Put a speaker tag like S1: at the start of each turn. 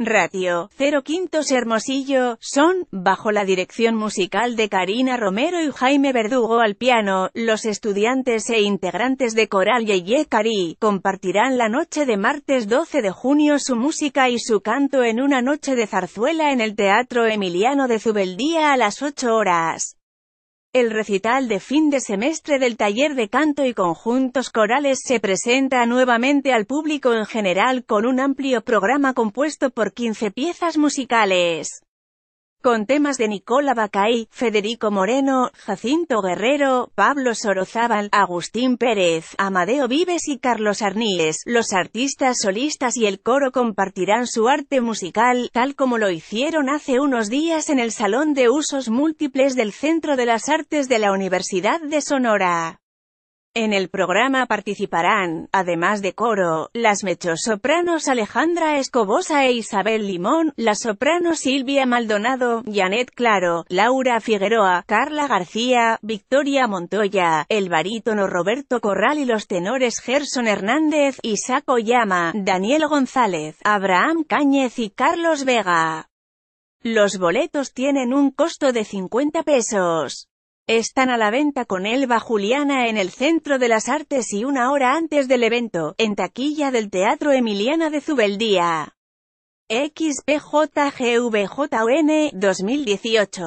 S1: Ratio, Cero Quintos Hermosillo, son, bajo la dirección musical de Karina Romero y Jaime Verdugo al piano, los estudiantes e integrantes de Coral Yeye Cari, compartirán la noche de martes 12 de junio su música y su canto en una noche de zarzuela en el Teatro Emiliano de Zubeldía a las 8 horas. El recital de fin de semestre del taller de canto y conjuntos corales se presenta nuevamente al público en general con un amplio programa compuesto por 15 piezas musicales con temas de Nicola Bacay, Federico Moreno, Jacinto Guerrero, Pablo Sorozábal, Agustín Pérez, Amadeo Vives y Carlos Arniles, Los artistas solistas y el coro compartirán su arte musical, tal como lo hicieron hace unos días en el Salón de Usos Múltiples del Centro de las Artes de la Universidad de Sonora. En el programa participarán, además de coro, las sopranos Alejandra Escobosa e Isabel Limón, las sopranos Silvia Maldonado, Janet Claro, Laura Figueroa, Carla García, Victoria Montoya, el barítono Roberto Corral y los tenores Gerson Hernández, Isaac Oyama, Daniel González, Abraham Cáñez y Carlos Vega. Los boletos tienen un costo de 50 pesos. Están a la venta con Elba Juliana en el Centro de las Artes y una hora antes del evento, en taquilla del Teatro Emiliana de Zubeldía. XPJGVJN, 2018.